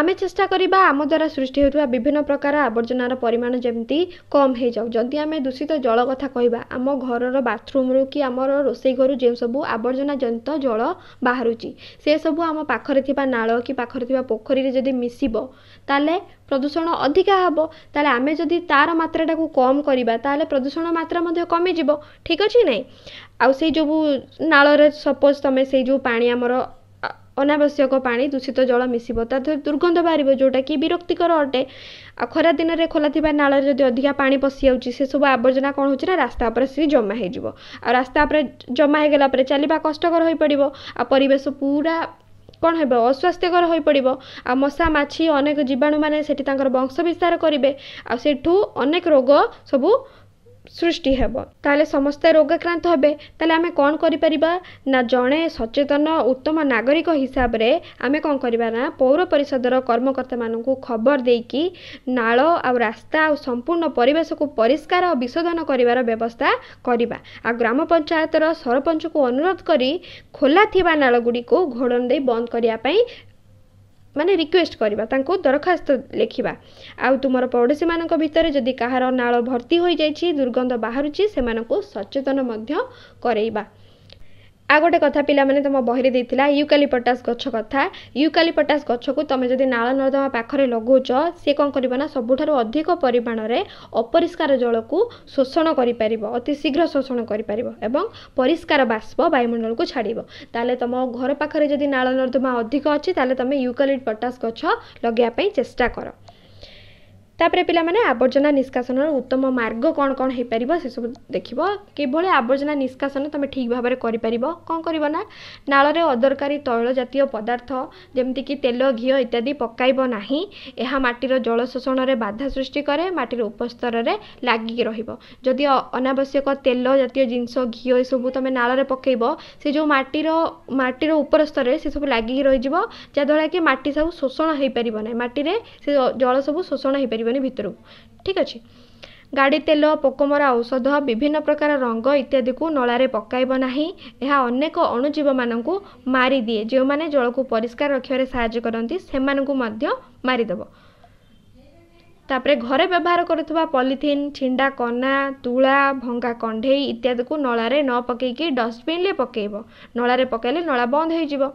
[SPEAKER 1] ଆମେ ଚେଷ୍ଟା କରିବା ଆମ ଦ୍ୱାରା ସୃଷ୍ଟି ହେଉଥିବା ବିଭିନ୍ନ ପ୍ରକାର ଆବର୍ଜନାର ପରିମାଣ ଯେମିତି କମ୍ ହେଇଯାଉ ଯଦି ଆମେ ଦୂଷିତ ଜଳ କଥା କହିବା ଆମ ଘରର ବାଥରୁମ୍ରୁ କି ଆମର ରୋଷେଇ ଘରୁ ଯେଉଁ ସବୁ ଆବର୍ଜନା ଜନିତ ଜଳ ବାହାରୁଛି ସେସବୁ ଆମ ପାଖରେ ଥିବା ନାଳ କି ପାଖରେ ଥିବା ପୋଖରୀରେ ଯଦି ମିଶିବ ତାହେଲେ ପ୍ରଦୂଷଣ ଅଧିକା ହେବ ତାହେଲେ ଆମେ ଯଦି ତା'ର ମାତ୍ରାଟାକୁ କମ୍ କରିବା ତାହେଲେ ପ୍ରଦୂଷଣ ମାତ୍ରା ମଧ୍ୟ କମିଯିବ ଠିକ୍ ଅଛି ନାହିଁ ଆଉ ସେଇ ଯେଉଁ ନାଳରେ ସପୋଜ୍ ତୁମେ ସେଇ ଯେଉଁ ପାଣି ଆମର ଅନାବଶ୍ୟକ ପାଣି ଦୂଷିତ ଜଳ ମିଶିବ ତା ଦେହରେ ଦୁର୍ଗନ୍ଧ ବାହାରିବ ଯେଉଁଟାକି ବିରକ୍ତିକର ଅଟେ ଆଉ ଖରାଦିନରେ ଖୋଲା ଥିବା ନାଳରେ ଯଦି ଅଧିକା ପାଣି ପଶିଯାଉଛି ସେସବୁ ଆବର୍ଜନା କ'ଣ ହେଉଛି ନା ରାସ୍ତା ଉପରେ ସେ ଜମା ହେଇଯିବ ଆଉ ରାସ୍ତା ଉପରେ ଜମା ହେଇଗଲା ପରେ ଚାଲିବା କଷ୍ଟକର ହୋଇପଡ଼ିବ ଆଉ ପରିବେଶ ପୁରା କ'ଣ ହେବ ଅସ୍ୱାସ୍ଥ୍ୟକର ହୋଇପଡ଼ିବ ଆଉ ମଶା ମାଛି ଅନେକ ଜୀବାଣୁମାନେ ସେଠି ତାଙ୍କର ବଂଶ ବିସ୍ତାର କରିବେ ଆଉ ସେଠୁ ଅନେକ ରୋଗ ସବୁ ସୃଷ୍ଟି ହେବ ତାହେଲେ ସମସ୍ତେ ରୋଗାକ୍ରାନ୍ତ ହେବେ ତାହେଲେ ଆମେ କ'ଣ କରିପାରିବା ନା ଜଣେ ସଚେତନ ଉତ୍ତମ ନାଗରିକ ହିସାବରେ ଆମେ କ'ଣ କରିବା ନା ପୌର ପରିଷଦର କର୍ମକର୍ତ୍ତାମାନଙ୍କୁ ଖବର ଦେଇକି ନାଳ ଆଉ ରାସ୍ତା ଆଉ ସମ୍ପୂର୍ଣ୍ଣ ପରିବେଶକୁ ପରିଷ୍କାର ଆଉ ବିଶୋଧନ କରିବାର ବ୍ୟବସ୍ଥା କରିବା ଆଉ ଗ୍ରାମ ପଞ୍ଚାୟତର ସରପଞ୍ଚକୁ ଅନୁରୋଧ କରି ଖୋଲା ଥିବା ନାଳଗୁଡ଼ିକୁ ଘୋଡ଼ଣ ଦେଇ ବନ୍ଦ କରିବା ପାଇଁ ମାନେ ରିକ୍ୱେଷ୍ଟ କରିବା ତାଙ୍କୁ ଦରଖାସ୍ତ ଲେଖିବା ଆଉ ତୁମର ପଡ଼ୋଶୀମାନଙ୍କ ଭିତରେ ଯଦି କାହାର ନାଳ ଭର୍ତ୍ତି ହୋଇଯାଇଛି ଦୁର୍ଗନ୍ଧ ବାହାରୁଛି ସେମାନଙ୍କୁ ସଚେତନ ମଧ୍ୟ କରେଇବା ଆଉ ଗୋଟେ କଥା ପିଲାମାନେ ତମ ବହିରେ ଦେଇଥିଲା ୟୁକାଲି ପଟାସ୍ ଗଛ କଥା ୟୁକାଲି ପଟାସ ଗଛକୁ ତମେ ଯଦି ନାଳ ନର୍ଦ୍ଦମା ପାଖରେ ଲଗାଉଛ ସିଏ କ'ଣ କରିବ ନା ସବୁଠାରୁ ଅଧିକ ପରିମାଣରେ ଅପରିଷ୍କାର ଜଳକୁ ଶୋଷଣ କରିପାରିବ ଅତି ଶୀଘ୍ର ଶୋଷଣ କରିପାରିବ ଏବଂ ପରିଷ୍କାର ବାଷ୍ପ ବାୟୁମଣ୍ଡଳକୁ ଛାଡ଼ିବ ତାହେଲେ ତମ ଘର ପାଖରେ ଯଦି ନାଳ ନର୍ଦ୍ଦମା ଅଧିକ ଅଛି ତାହେଲେ ତମେ ୟୁକାଲି ପଟାସ୍ ଗଛ ଲଗାଇବା ପାଇଁ ଚେଷ୍ଟା କର ତାପରେ ପିଲାମାନେ ଆବର୍ଜନା ନିଷ୍କାସନର ଉତ୍ତମ ମାର୍ଗ କ'ଣ କ'ଣ ହେଇପାରିବ ସେସବୁ ଦେଖିବ କିଭଳି ଆବର୍ଜନା ନିଷ୍କାସନ ତୁମେ ଠିକ୍ ଭାବରେ କରିପାରିବ କ'ଣ କରିବ ନା ନାଳରେ ଅଦରକାରୀ ତୈଳ ଜାତୀୟ ପଦାର୍ଥ ଯେମିତିକି ତେଲ ଘିଅ ଇତ୍ୟାଦି ପକାଇବ ନାହିଁ ଏହା ମାଟିର ଜଳ ଶୋଷଣରେ ବାଧା ସୃଷ୍ଟି କରେ ମାଟିର ଉପସ୍ତରରେ ଲାଗିକି ରହିବ ଯଦି ଅନାବଶ୍ୟକ ତେଲ ଜାତୀୟ ଜିନିଷ ଘିଅ ଏସବୁ ତୁମେ ନାଳରେ ପକାଇବ ସେ ଯେଉଁ ମାଟିର ମାଟିର ଉପର ସ୍ତରରେ ସେସବୁ ଲାଗିକି ରହିଯିବ ଯାହାଦ୍ୱାରା କି ମାଟି ସବୁ ଶୋଷଣ ହେଇପାରିବ ନାହିଁ ମାଟିରେ ସେ ଜଳ ସବୁ ଶୋଷଣ ହେଇପାରିବ ଲାଗିବନି ଭିତରକୁ ଠିକ୍ ଅଛି ଗାଡ଼ି ତେଲ ପୋକମରା ଔଷଧ ବିଭିନ୍ନ ପ୍ରକାର ରଙ୍ଗ ଇତ୍ୟାଦିକୁ ନଳାରେ ପକାଇବ ନାହିଁ ଏହା ଅନେକ ଅଣୁଜୀବମାନଙ୍କୁ ମାରିଦିଏ ଯେଉଁମାନେ ଜଳକୁ ପରିଷ୍କାର ରଖିବାରେ ସାହାଯ୍ୟ କରନ୍ତି ସେମାନଙ୍କୁ ମଧ୍ୟ ମାରିଦେବ ତାପରେ ଘରେ ବ୍ୟବହାର କରୁଥିବା ପଲିଥିନ୍ ଛିଣ୍ଡା କନା ତୁଳା ଭଙ୍ଗା କଣ୍ଢେଇ ଇତ୍ୟାଦିକୁ ନଳାରେ ନ ପକାଇକି ଡଷ୍ଟବିନ୍ରେ ପକାଇବ ନଳାରେ ପକାଇଲେ ନଳା ବନ୍ଦ ହେଇଯିବ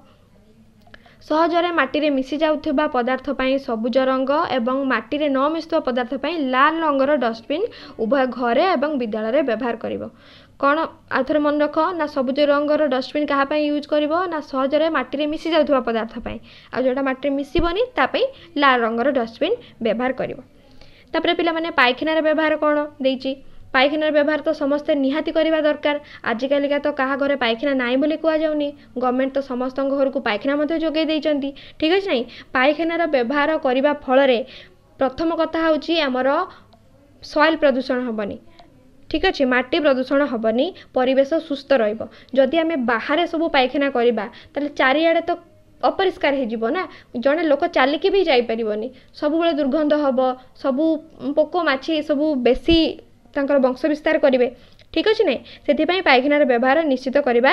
[SPEAKER 1] ସହଜରେ ମାଟିରେ ମିଶି ଯାଉଥିବା ପଦାର୍ଥ ପାଇଁ ସବୁଜ ରଙ୍ଗ ଏବଂ ମାଟିରେ ନ ମିଶୁଥିବା ପଦାର୍ଥ ପାଇଁ ଲାଲ ରଙ୍ଗର ଡଷ୍ଟବିନ୍ ଉଭୟ ଘରେ ଏବଂ ବିଦ୍ୟାଳୟରେ ବ୍ୟବହାର କରିବ କ'ଣ ଆଉଥରେ ମନେ ରଖ ନା ସବୁଜ ରଙ୍ଗର ଡଷ୍ଟବିନ୍ କାହା ପାଇଁ ୟୁଜ୍ କରିବ ନା ସହଜରେ ମାଟିରେ ମିଶି ଯାଉଥିବା ପଦାର୍ଥ ପାଇଁ ଆଉ ଯେଉଁଟା ମାଟିରେ ମିଶିବନି ତା ପାଇଁ ଲାଲ ରଙ୍ଗର ଡଷ୍ଟବିନ୍ ବ୍ୟବହାର କରିବ ତାପରେ ପିଲାମାନେ ପାଇଖାନାର ବ୍ୟବହାର କ'ଣ ଦେଇଛି ପାଇଖାନାର ବ୍ୟବହାର ତ ସମସ୍ତେ ନିହାତି କରିବା ଦରକାର ଆଜିକାଲିକା ତ କାହା ଘରେ ପାଇଖାନା ନାହିଁ ବୋଲି କୁହାଯାଉନି ଗଭର୍ଣ୍ଣମେଣ୍ଟ ତ ସମସ୍ତଙ୍କ ଘରକୁ ପାଇଖାନା ମଧ୍ୟ ଯୋଗାଇ ଦେଇଛନ୍ତି ଠିକ୍ ଅଛି ନାହିଁ ପାଇଖାନାର ବ୍ୟବହାର କରିବା ଫଳରେ ପ୍ରଥମ କଥା ହେଉଛି ଆମର ସଏଲ୍ ପ୍ରଦୂଷଣ ହେବନି ঠিক আছে মাটি প্রদূষণ হবনি পরিবেশ সুস্থ রহব যদি আমি বাহারে সবু পায়খানা করা তাহলে চারিআড়ে তো অপরিষ্কার হয়ে না জনে লোক চালিকি বি যাইপারবনি সবুলে দুর্গন্ধ হব সবু পোক মাছি এসবু বেশি ତାଙ୍କର ବଂଶ ବିସ୍ତାର କରିବେ ଠିକ୍ ଅଛି ନାହିଁ ସେଥିପାଇଁ ପାଇଖାନାର ବ୍ୟବହାର ନିଶ୍ଚିତ କରିବା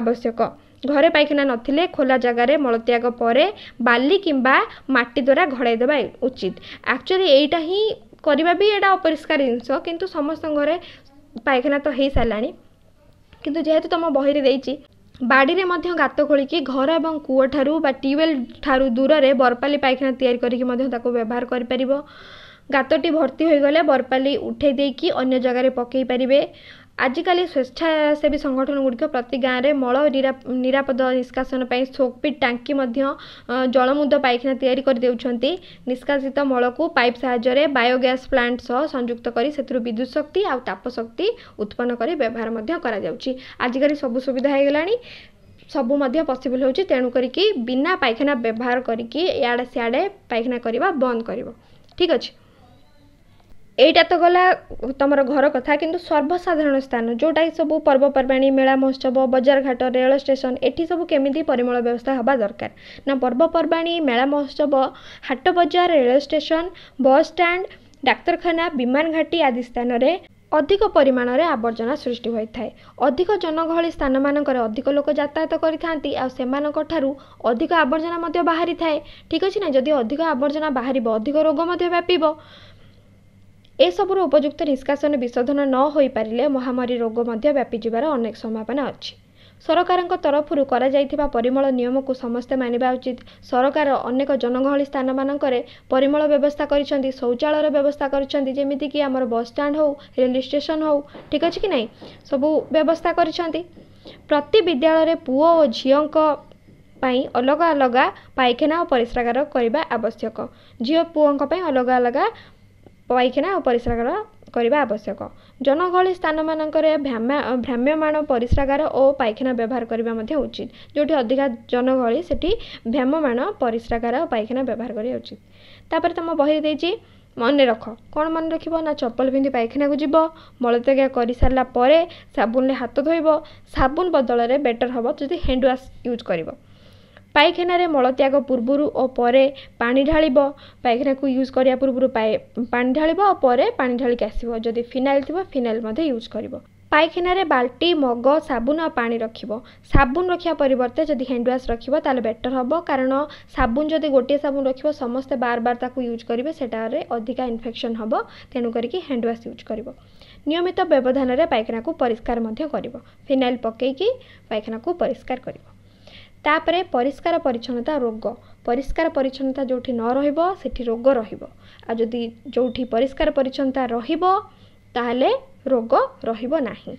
[SPEAKER 1] ଆବଶ୍ୟକ ଘରେ ପାଇଖାନା ନଥିଲେ ଖୋଲା ଜାଗାରେ ମଳତ୍ୟାଗ ପରେ ବାଲି କିମ୍ବା ମାଟି ଦ୍ୱାରା ଘୋଡ଼ାଇ ଦେବା ଉଚିତ ଆକ୍ଚୁଆଲି ଏଇଟା ହିଁ କରିବା ବି ଏଇଟା ଅପରିଷ୍କାର ଜିନିଷ କିନ୍ତୁ ସମସ୍ତଙ୍କ ଘରେ ପାଇଖାନା ତ ହେଇସାରିଲାଣି କିନ୍ତୁ ଯେହେତୁ ତୁମ ବହିରେ ଦେଇଛି ବାଡ଼ିରେ ମଧ୍ୟ ଗାତ ଖୋଳିକି ଘର ଏବଂ କୂଅ ଠାରୁ ବା ଟ୍ୟୁବୱେଲ୍ ଠାରୁ ଦୂରରେ ବରପାଲି ପାଇଖାନା ତିଆରି କରିକି ମଧ୍ୟ ତାକୁ ବ୍ୟବହାର କରିପାରିବ ଗାତଟି ଭର୍ତ୍ତି ହୋଇଗଲେ ବରପାଲି ଉଠାଇ ଦେଇକି ଅନ୍ୟ ଜାଗାରେ ପକାଇ ପାରିବେ ଆଜିକାଲି ସ୍ୱେଚ୍ଛାସେବୀ ସଂଗଠନ ଗୁଡ଼ିକ ପ୍ରତି ଗାଁରେ ମଳ ନିରାପଦ ନିଷ୍କାସନ ପାଇଁ ସୋକପିଟ୍ ଟାଙ୍କି ମଧ୍ୟ ଜଳମୁଦ ପାଇଖାନା ତିଆରି କରିଦେଉଛନ୍ତି ନିଷ୍କାସିତ ମଳକୁ ପାଇପ୍ ସାହାଯ୍ୟରେ ବାୟୋଗ୍ୟାସ୍ ପ୍ଲାଣ୍ଟ ସହ ସଂଯୁକ୍ତ କରି ସେଥିରୁ ବିଦ୍ୟୁତ୍ ଶକ୍ତି ଆଉ ତାପଶକ୍ତି ଉତ୍ପନ୍ନ କରି ବ୍ୟବହାର ମଧ୍ୟ କରାଯାଉଛି ଆଜିକାଲି ସବୁ ସୁବିଧା ହେଇଗଲାଣି ସବୁ ମଧ୍ୟ ପସିବୁଲ୍ ହେଉଛି ତେଣୁ କରିକି ବିନା ପାଇଖାନା ବ୍ୟବହାର କରିକି ଇଆଡ଼େ ସିଆଡ଼େ ପାଇଖାନା କରିବା ବନ୍ଦ କରିବ ଠିକ୍ ଅଛି ଏଇଟା ତ ଗଲା ତମର ଘର କଥା କିନ୍ତୁ ସର୍ବସାଧାରଣ ସ୍ଥାନ ଯେଉଁଟାକି ସବୁ ପର୍ବପର୍ବାଣି ମେଳା ମହୋତ୍ସବ ବଜାର ଘାଟ ରେଳ ଷ୍ଟେସନ ଏଠି ସବୁ କେମିତି ପରିମଳ ବ୍ୟବସ୍ଥା ହେବା ଦରକାର ନା ପର୍ବପର୍ବାଣି ମେଳା ମହୋତ୍ସବ ହାଟ ବଜାର ରେଳ ଷ୍ଟେସନ ବସ୍ଷ୍ଟାଣ୍ଡ ଡାକ୍ତରଖାନା ବିମାନ ଘାଟି ଆଦି ସ୍ଥାନରେ ଅଧିକ ପରିମାଣରେ ଆବର୍ଜନା ସୃଷ୍ଟି ହୋଇଥାଏ ଅଧିକ ଜନଗହଳି ସ୍ଥାନମାନଙ୍କରେ ଅଧିକ ଲୋକ ଯାତାୟତ କରିଥାନ୍ତି ଆଉ ସେମାନଙ୍କଠାରୁ ଅଧିକ ଆବର୍ଜନା ମଧ୍ୟ ବାହାରିଥାଏ ଠିକ୍ ଅଛି ନା ଯଦି ଅଧିକ ଆବର୍ଜନା ବାହାରିବ ଅଧିକ ରୋଗ ମଧ୍ୟ ବ୍ୟାପିବ ଏସବୁର ଉପଯୁକ୍ତ ନିଷ୍କାସନ ବିଶୋଧନ ନ ହୋଇପାରିଲେ ମହାମାରୀ ରୋଗ ମଧ୍ୟ ବ୍ୟାପିଯିବାର ଅନେକ ସମ୍ଭାବନା ଅଛି ସରକାରଙ୍କ ତରଫରୁ କରାଯାଇଥିବା ପରିମଳ ନିୟମକୁ ସମସ୍ତେ ମାନିବା ଉଚିତ ସରକାର ଅନେକ ଜନଗହଳି ସ୍ଥାନମାନଙ୍କରେ ପରିମଳ ବ୍ୟବସ୍ଥା କରିଛନ୍ତି ଶୌଚାଳୟର ବ୍ୟବସ୍ଥା କରିଛନ୍ତି ଯେମିତିକି ଆମର ବସ୍ଷ୍ଟାଣ୍ଡ ହେଉ ରେଲୱେ ଷ୍ଟେସନ ହେଉ ଠିକ୍ ଅଛି କି ନାହିଁ ସବୁ ବ୍ୟବସ୍ଥା କରିଛନ୍ତି ପ୍ରତି ବିଦ୍ୟାଳୟରେ ପୁଅ ଓ ଝିଅଙ୍କ ପାଇଁ ଅଲଗା ଅଲଗା ପାଇଖାନା ଓ ପରିସ୍ରାଗାର କରିବା ଆବଶ୍ୟକ ଝିଅ ପୁଅଙ୍କ ପାଇଁ ଅଲଗା ଅଲଗା ପାଇଖାନା ଓ ପରିସ୍ରାଗାର କରିବା ଆବଶ୍ୟକ ଜନଗହଳି ସ୍ଥାନମାନଙ୍କରେ ଭ୍ରାମ୍ୟମାଣ ପରିସ୍ରାଗାର ଓ ପାଇଖାନା ବ୍ୟବହାର କରିବା ମଧ୍ୟ ଉଚିତ ଯେଉଁଠି ଅଧିକା ଜନଗହଳି ସେଠି ଭ୍ରାମ୍ୟମାଣ ପରିସ୍ରାଗାର ଓ ପାଇଖାନା ବ୍ୟବହାର କରିବା ଉଚିତ ତାପରେ ତୁମ ବହିରେ ଦେଇଛି ମନେ ରଖ କ'ଣ ମନେ ରଖିବ ନା ଚପଲ ପିନ୍ଧି ପାଇଖାନାକୁ ଯିବ ମଳତ୍ୟାଗ କରିସାରିଲା ପରେ ସାବୁନରେ ହାତ ଧୋଇବ ସାବୁନ ବଦଳରେ ବେଟର ହେବ ଯଦି ହ୍ୟାଣ୍ଡୱାଶ୍ ୟୁଜ୍ କରିବ ପାଇଖାନାରେ ମଳତ୍ୟାଗ ପୂର୍ବରୁ ଓ ପରେ ପାଣି ଢାଳିବ ପାଇଖାନାକୁ ୟୁଜ୍ କରିବା ପୂର୍ବରୁ ପାଣି ଢାଳିବ ଓ ପରେ ପାଣି ଢାଳିକି ଆସିବ ଯଦି ଫିନାଇଲ୍ ଥିବ ଫିନାଇଲ୍ ମଧ୍ୟ ୟୁଜ୍ କରିବ ପାଇଖାନାରେ ବାଲ୍ଟି ମଗ ସାବୁନ ଆଉ ପାଣି ରଖିବ ସାବୁନ ରଖିବା ପରିବର୍ତ୍ତେ ଯଦି ହ୍ୟାଣ୍ଡୱାଶ ରଖିବ ତାହେଲେ ବେଟର ହେବ କାରଣ ସାବୁନ ଯଦି ଗୋଟିଏ ସାବୁନ ରଖିବ ସମସ୍ତେ ବାର ବାର ତାକୁ ୟୁଜ୍ କରିବେ ସେଠାରେ ଅଧିକା ଇନଫେକ୍ସନ୍ ହେବ ତେଣୁ କରିକି ହ୍ୟାଣ୍ଡୱାଶ ୟୁଜ୍ କରିବ ନିୟମିତ ବ୍ୟବଧାନରେ ପାଇଖାନାକୁ ପରିଷ୍କାର ମଧ୍ୟ କରିବ ଫିନାଇଲ୍ ପକାଇକି ପାଇଖାନାକୁ ପରିଷ୍କାର କରିବ ତାପରେ ପରିଷ୍କାର ପରିଚ୍ଛନ୍ନତା ରୋଗ ପରିଷ୍କାର ପରିଚ୍ଛନ୍ନତା ଯେଉଁଠି ନ ରହିବ ସେଠି ରୋଗ ରହିବ ଆଉ ଯଦି ଯେଉଁଠି ପରିଷ୍କାର ପରିଚ୍ଛନ୍ନତା ରହିବ ତାହେଲେ ରୋଗ ରହିବ ନାହିଁ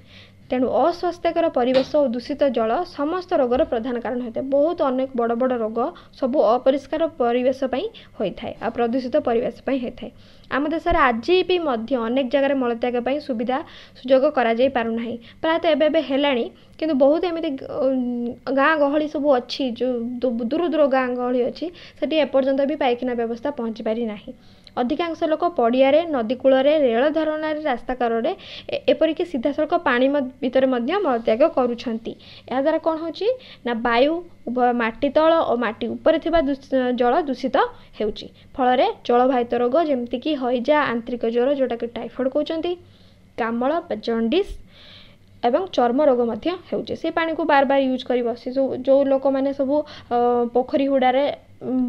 [SPEAKER 1] ତେଣୁ ଅସ୍ୱାସ୍ଥ୍ୟକର ପରିବେଶ ଓ ଦୂଷିତ ଜଳ ସମସ୍ତ ରୋଗର ପ୍ରଧାନ କାରଣ ହୋଇଥାଏ ବହୁତ ଅନେକ ବଡ଼ ବଡ଼ ରୋଗ ସବୁ ଅପରିଷ୍କାର ପରିବେଶ ପାଇଁ ହୋଇଥାଏ ଆଉ ପ୍ରଦୂଷିତ ପରିବେଶ ପାଇଁ ହୋଇଥାଏ ଆମ ଦେଶରେ ଆଜି ବି ମଧ୍ୟ ଅନେକ ଜାଗାରେ ମଳତ୍ୟାଗ ପାଇଁ ସୁବିଧା ସୁଯୋଗ କରାଯାଇ ପାରୁନାହିଁ ପ୍ରାୟତଃ ଏବେ ଏବେ ହେଲାଣି କିନ୍ତୁ ବହୁତ ଏମିତି ଗାଁ ଗହଳି ସବୁ ଅଛି ଯେଉଁ ଦୂର ଦୂର ଗାଁ ଗହଳି ଅଛି ସେଠି ଏପର୍ଯ୍ୟନ୍ତ ବି ପାଇଖାନା ବ୍ୟବସ୍ଥା ପହଞ୍ଚି ପାରିନାହିଁ ଅଧିକାଂଶ ଲୋକ ପଡ଼ିଆରେ ନଦୀ କୂଳରେ ରେଳ ଧାରଣାରେ ରାସ୍ତା କରରେ ଏପରିକି ସିଧାସଳଖ ପାଣି ଭିତରେ ମଧ୍ୟ ମଳତ୍ୟାଗ କରୁଛନ୍ତି ଏହାଦ୍ୱାରା କ'ଣ ହେଉଛି ନା ବାୟୁ ଉଭୟ ମାଟି ତଳ ଓ ମାଟି ଉପରେ ଥିବା ଜଳ ଦୂଷିତ ହେଉଛି ଫଳରେ ଜଳବାହିତ ରୋଗ ଯେମିତିକି ହଇଜା ଆନ୍ତରିକ ଜ୍ୱର ଯେଉଁଟାକି ଟାଇଫଏଡ଼୍ କହୁଛନ୍ତି କାମଳ ବା ଜଣ୍ଡିସ୍ ଏବଂ ଚର୍ମ ରୋଗ ମଧ୍ୟ ହେଉଛି ସେ ପାଣିକୁ ବାର ବାର ୟୁଜ୍ କରିବ ସେ ଯେଉଁ ଯେଉଁ ଲୋକମାନେ ସବୁ ପୋଖରୀ ହୁଡ଼ାରେ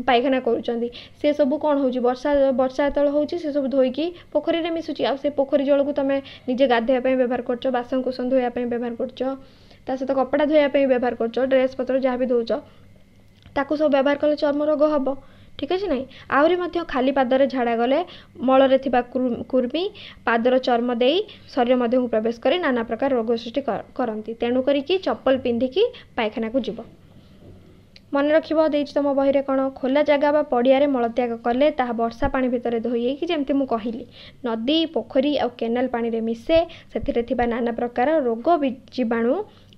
[SPEAKER 1] ପାଇଖାନା କରୁଛନ୍ତି ସେ ସବୁ କ'ଣ ହେଉଛି ବର୍ଷା ବର୍ଷା ଯେତେବେଳେ ହେଉଛି ସେ ସବୁ ଧୋଇକି ପୋଖରୀରେ ମିଶୁଛି ଆଉ ସେ ପୋଖରୀ ଜଳକୁ ତୁମେ ନିଜେ ଗାଧୋଇବା ପାଇଁ ବ୍ୟବହାର କରୁଛ ବାସନକୁସନ ଧୋଇବା ପାଇଁ ବ୍ୟବହାର କରୁଛ ତା ସହିତ କପଡ଼ା ଧୋଇବା ପାଇଁ ବ୍ୟବହାର କରୁଛ ଡ୍ରେସ୍ ପତ୍ର ଯାହା ବି ଧୋଉଛ ତାକୁ ସବୁ ବ୍ୟବହାର କଲେ ଚର୍ମ ରୋଗ ହେବ ଠିକ୍ ଅଛି ନାହିଁ ଆହୁରି ମଧ୍ୟ ଖାଲି ପାଦରେ ଝାଡ଼ା ଗଲେ ମଳରେ ଥିବା କୁର୍ମି ପାଦର ଚର୍ମ ଦେଇ ଶରୀର ମଧ୍ୟକୁ ପ୍ରବେଶ କରି ନାନା ପ୍ରକାର ରୋଗ ସୃଷ୍ଟି କରନ୍ତି ତେଣୁ କରିକି ଚପଲ ପିନ୍ଧିକି ପାଇଖାନାକୁ ଯିବ ମନେ ରଖିବ ଦେଇଛି ତୁମ ବହିରେ କ'ଣ ଖୋଲା ଜାଗା ବା ପଡ଼ିଆରେ ମଳତ୍ୟାଗ କଲେ ତାହା ବର୍ଷା ପାଣି ଭିତରେ ଧୋଇକି ଯେମିତି ମୁଁ କହିଲି ନଦୀ ପୋଖରୀ ଆଉ କେନାଲ ପାଣିରେ ମିଶେ ସେଥିରେ ଥିବା ନାନା ପ୍ରକାର ରୋଗ ଜୀବାଣୁ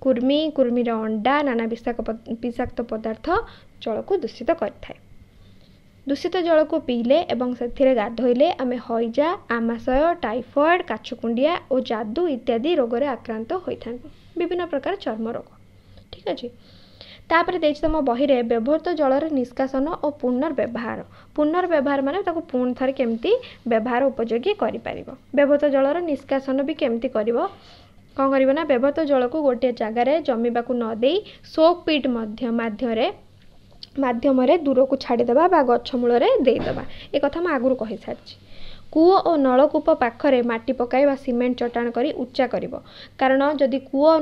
[SPEAKER 1] କୁର୍ମି କୁର୍ମିର ଅଣ୍ଡା ନାନା ବିଷାକ୍ତ ବିଷାକ୍ତ ପଦାର୍ଥ ଜଳକୁ ଦୂଷିତ କରିଥାଏ ଦୂଷିତ ଜଳକୁ ପିଇଲେ ଏବଂ ସେଥିରେ ଗାଧୋଇଲେ ଆମେ ହଇଜା ଆମାଶୟ ଟାଇଫଏଡ଼୍ କାଛୁକୁଣ୍ଡିଆ ଓ ଯାଦୁ ଇତ୍ୟାଦି ରୋଗରେ ଆକ୍ରାନ୍ତ ହୋଇଥାନ୍ତି ବିଭିନ୍ନ ପ୍ରକାର ଚର୍ମ ରୋଗ ଠିକ୍ ଅଛି ତାପରେ ଦେଇଛି ତୁମ ବହିରେ ବ୍ୟବହୃତ ଜଳର ନିଷ୍କାସନ ଓ ପୁନର୍ବ୍ୟବହାର ପୁନର୍ବ୍ୟବହାର ମାନେ ତାକୁ ପୁଣି ଥରେ କେମିତି ବ୍ୟବହାର ଉପଯୋଗୀ କରିପାରିବ ବ୍ୟବହୃତ ଜଳର ନିଷ୍କାସନ ବି କେମିତି କରିବ କ'ଣ କରିବ ନା ବ୍ୟବହୃତ ଜଳକୁ ଗୋଟିଏ ଜାଗାରେ ଜମିବାକୁ ନ ଦେଇ ସୋକ୍ ପିଟ୍ ମଧ୍ୟ ମାଧ୍ୟମରେ ମାଧ୍ୟମରେ ଦୂରକୁ ଛାଡ଼ିଦେବା ବା ଗଛ ମୂଳରେ ଦେଇଦେବା ଏ କଥା ମୁଁ ଆଗରୁ କହିସାରିଛି କୂଅ ଓ ନଳକୂପ ପାଖରେ ମାଟି ପକାଇ ବା ସିମେଣ୍ଟ ଚଟାଣ କରି ଉଚ୍ଚା କରିବ କାରଣ ଯଦି କୂଅ ଓ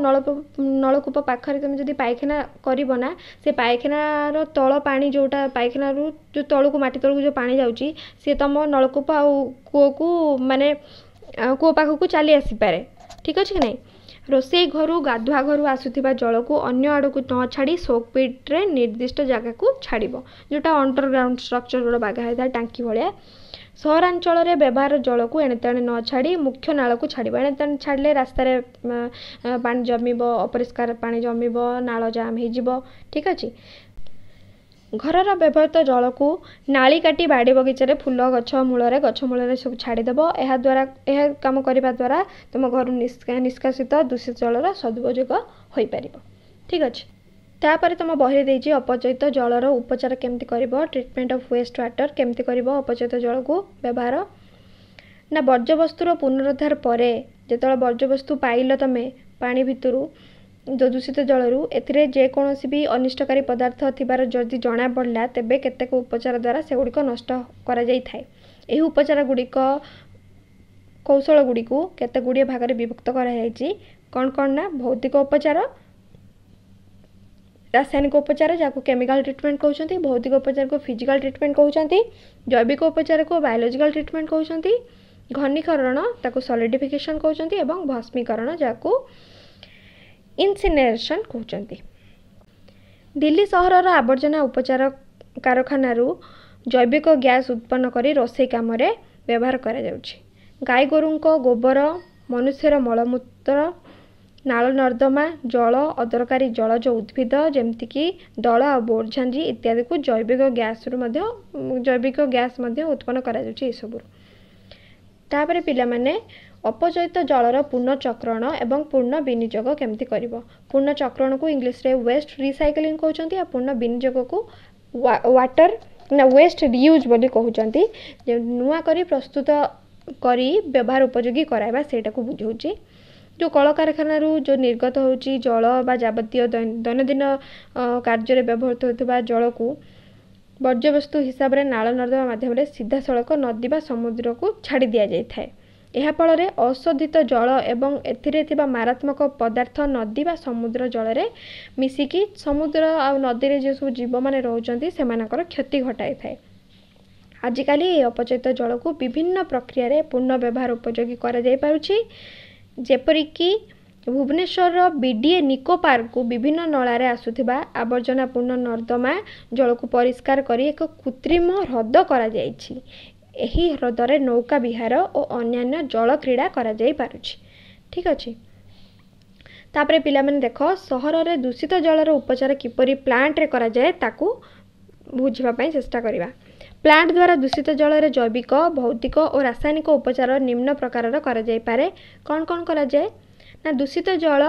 [SPEAKER 1] ନଳକୂପ ପାଖରେ ତୁମେ ଯଦି ପାଇଖାନା କରିବ ନା ସେ ପାଇଖାନାର ତଳ ପାଣି ଯେଉଁଟା ପାଇଖାନାରୁ ଯେଉଁ ତଳକୁ ମାଟି ତଳକୁ ଯେଉଁ ପାଣି ଯାଉଛି ସିଏ ତୁମ ନଳକୂପ ଆଉ କୂଅକୁ ମାନେ କୂଅ ପାଖକୁ ଚାଲି ଆସିପାରେ ଠିକ୍ ଅଛି କି ନାହିଁ ରୋଷେଇ ଘରୁ ଗାଧୁଆ ଘରୁ ଆସୁଥିବା ଜଳକୁ ଅନ୍ୟ ଆଡ଼କୁ ନ ଛାଡ଼ି ସୋକ୍ ପିଟ୍ରେ ନିର୍ଦ୍ଦିଷ୍ଟ ଜାଗାକୁ ଛାଡ଼ିବ ଯେଉଁଟା ଅଣ୍ଡରଗ୍ରାଉଣ୍ଡ ଷ୍ଟ୍ରକ୍ଚର୍ ଗୋଟେ ବାଗା ହେଇଥାଏ ଟାଙ୍କି ଭଳିଆ ସହରାଞ୍ଚଳରେ ବ୍ୟବହାର ଜଳକୁ ଏଣେତେଣେ ନ ଛାଡ଼ି ମୁଖ୍ୟ ନାଳକୁ ଛାଡ଼ିବ ଏଣେତେଣେ ଛାଡ଼ିଲେ ରାସ୍ତାରେ ପାଣି ଜମିବ ଅପରିଷ୍କାର ପାଣି ଜମିବ ନାଳ ଜାମ୍ ହୋଇଯିବ ଠିକ୍ ଅଛି ଘରର ବ୍ୟବହୃତ ଜଳକୁ ନାଳି କାଟି ବାଡ଼ି ବଗିଚାରେ ଫୁଲ ଗଛ ମୂଳରେ ଗଛ ମୂଳରେ ସବୁ ଛାଡ଼ିଦେବ ଏହା ଦ୍ୱାରା ଏହା କାମ କରିବା ଦ୍ୱାରା ତୁମ ଘରୁ ନିଷ୍କାସିତ ଦୂଷିତ ଜଳର ସଦୁପଯୋଗ ହୋଇପାରିବ ଠିକ୍ ଅଛି ତାପରେ ତୁମ ବହିରେ ଦେଇଛି ଅପଚୟିତ ଜଳର ଉପଚାର କେମିତି କରିବ ଟ୍ରିଟମେଣ୍ଟ ଅଫ୍ ୱେଷ୍ଟ ୱାଟର କେମିତି କରିବ ଅପଚୟିତ ଜଳକୁ ବ୍ୟବହାର ନା ବର୍ଜ୍ୟବସ୍ତୁର ପୁନରୁଦ୍ଧାର ପରେ ଯେତେବେଳେ ବର୍ଜ୍ୟବସ୍ତୁ ପାଇଲ ତୁମେ ପାଣି ଭିତରୁ ଦୂଷିତ ଜଳରୁ ଏଥିରେ ଯେକୌଣସି ବି ଅନିଷ୍ଟକାରୀ ପଦାର୍ଥ ଥିବାର ଯଦି ଜଣାପଡ଼ିଲା ତେବେ କେତେକ ଉପଚାର ଦ୍ୱାରା ସେଗୁଡ଼ିକ ନଷ୍ଟ କରାଯାଇଥାଏ ଏହି ଉପଚାର ଗୁଡ଼ିକ କୌଶଳ ଗୁଡ଼ିକୁ କେତେ ଗୁଡ଼ିଏ ଭାଗରେ ବିଭକ୍ତ କରାଯାଇଛି କ'ଣ କ'ଣ ନା ଭୌତିକ ଉପଚାର ରାସାୟନିକ ଉପଚାର ଯାହାକୁ କେମିକାଲ ଟ୍ରିଟମେଣ୍ଟ କହୁଛନ୍ତି ଭୌତିକ ଉପଚାରକୁ ଫିଜିକାଲ ଟ୍ରିଟମେଣ୍ଟ କହୁଛନ୍ତି ଜୈବିକ ଉପଚାରକୁ ବାୟୋଲୋଜିକାଲ ଟ୍ରିଟମେଣ୍ଟ କହୁଛନ୍ତି ଘନୀକରଣ ତାକୁ ସଲିଡିଫିକେସନ କହୁଛନ୍ତି ଏବଂ ଭସ୍ମୀକରଣ ଯାହାକୁ ଇନ୍ସିନେରେସନ୍ କହୁଛନ୍ତି ଦିଲ୍ଲୀ ସହରର ଆବର୍ଜନା ଉପଚାର କାରଖାନାରୁ ଜୈବିକ ଗ୍ୟାସ୍ ଉତ୍ପନ୍ନ କରି ରୋଷେଇ କାମରେ ବ୍ୟବହାର କରାଯାଉଛି ଗାଈଗୋରୁଙ୍କ ଗୋବର ମନୁଷ୍ୟର ମଳମୂତ୍ର ନାଳ ନର୍ଦ୍ଦମା ଜଳ ଅଦରକାରୀ ଜଳଜ ଉଦ୍ଭିଦ ଯେମିତିକି ଦଳ ଆଉ ବୋର୍ଝାଞ୍ଜି ଇତ୍ୟାଦିକୁ ଜୈବିକ ଗ୍ୟାସ୍ରୁ ମଧ୍ୟ ଜୈବିକ ଗ୍ୟାସ୍ ମଧ୍ୟ ଉତ୍ପନ୍ନ କରାଯାଉଛି ଏସବୁରୁ ତାପରେ ପିଲାମାନେ ଅପଚୟିତ ଜଳର ପୁନଃଚକ୍ରଣ ଏବଂ ପୂର୍ଣ୍ଣ ବିନିଯୋଗ କେମିତି କରିବ ପୂର୍ଣ୍ଣଚକ୍ରଣକୁ ଇଂଲିଶରେ ୱେଷ୍ଟ ରିସାଇକ୍ଲିଂ କହୁଛନ୍ତି ଆଉ ପୂର୍ଣ୍ଣ ବିନିଯୋଗକୁ ୱାଟର ନା ୱେଷ୍ଟ ରିୟୁଜ୍ ବୋଲି କହୁଛନ୍ତି ନୂଆ କରି ପ୍ରସ୍ତୁତ କରି ବ୍ୟବହାର ଉପଯୋଗୀ କରାଇବା ସେଇଟାକୁ ବୁଝାଉଛି ଯେଉଁ କଳକାରଖାନାରୁ ଯେଉଁ ନିର୍ଗତ ହେଉଛି ଜଳ ବା ଯାବତୀୟ ଦୈନନ୍ଦିନ କାର୍ଯ୍ୟରେ ବ୍ୟବହୃତ ହେଉଥିବା ଜଳକୁ ବର୍ଜ୍ୟବସ୍ତୁ ହିସାବରେ ନାଳ ନର୍ଦ୍ଦମା ମାଧ୍ୟମରେ ସିଧାସଳଖ ନଦୀ ବା ସମୁଦ୍ରକୁ ଛାଡ଼ି ଦିଆଯାଇଥାଏ ଏହା ଫଳରେ ଅଶୋଧିତ ଜଳ ଏବଂ ଏଥିରେ ଥିବା ମାରାତ୍ମକ ପଦାର୍ଥ ନଦୀ ବା ସମୁଦ୍ର ଜଳରେ ମିଶିକି ସମୁଦ୍ର ଆଉ ନଦୀରେ ଯେଉଁ ସବୁ ଜୀବମାନେ ରହୁଛନ୍ତି ସେମାନଙ୍କର କ୍ଷତି ଘଟାଇଥାଏ ଆଜିକାଲି ଏହି ଅପଚୟିତ ଜଳକୁ ବିଭିନ୍ନ ପ୍ରକ୍ରିୟାରେ ପୁନଃ ବ୍ୟବହାର ଉପଯୋଗୀ କରାଯାଇପାରୁଛି ଯେପରିକି ଭୁବନେଶ୍ୱରର ବି ଡ଼ି ଏ ନିକୋ ପାର୍କକୁ ବିଭିନ୍ନ ନଳାରେ ଆସୁଥିବା ଆବର୍ଜନାପୂର୍ଣ୍ଣ ନର୍ଦ୍ଦମା ଜଳକୁ ପରିଷ୍କାର କରି ଏକ କୃତ୍ରିମ ହ୍ରଦ କରାଯାଇଛି ଏହି ହ୍ରଦରେ ନୌକା ବିହାର ଓ ଅନ୍ୟାନ୍ୟ ଜଳ କ୍ରୀଡ଼ା କରାଯାଇପାରୁଛି ଠିକ୍ ଅଛି ତା'ପରେ ପିଲାମାନେ ଦେଖ ସହରରେ ଦୂଷିତ ଜଳର ଉପଚାର କିପରି ପ୍ଲାଣ୍ଟରେ କରାଯାଏ ତାକୁ ବୁଝିବା ପାଇଁ ଚେଷ୍ଟା କରିବା ପ୍ଲାଣ୍ଟ ଦ୍ୱାରା ଦୂଷିତ ଜଳରେ ଜୈବିକ ଭୌତିକ ଓ ରାସାୟନିକ ଉପଚାର ନିମ୍ନ ପ୍ରକାରର କରାଯାଇପାରେ କ'ଣ କ'ଣ କରାଯାଏ ନା ଦୂଷିତ ଜଳ